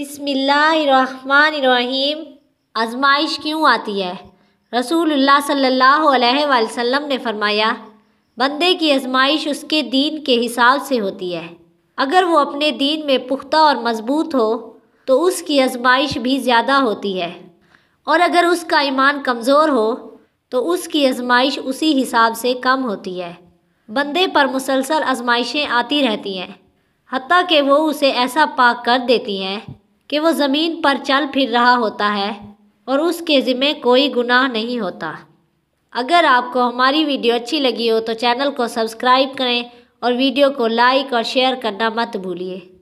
बिसमीम आजमाइश क्यों आती है रसूलुल्लाह सल्लल्लाहु अलैहि वसल्लम ने फरमाया बंदे की आजमाइश उसके दीन के हिसाब से होती है अगर वो अपने दीन में पुख्ता और मजबूत हो तो उसकी आजमाइश भी ज़्यादा होती है और अगर उसका ईमान कमज़ोर हो तो उसकी आजमाइश उसी हिसाब से कम होती है बंदे पर मुसलसल आजमाइशें आती रहती हैं हती कि वो उसे ऐसा पाक कर देती हैं कि वो ज़मीन पर चल फिर रहा होता है और उसके ज़िम्मे कोई गुनाह नहीं होता अगर आपको हमारी वीडियो अच्छी लगी हो तो चैनल को सब्सक्राइब करें और वीडियो को लाइक और शेयर करना मत भूलिए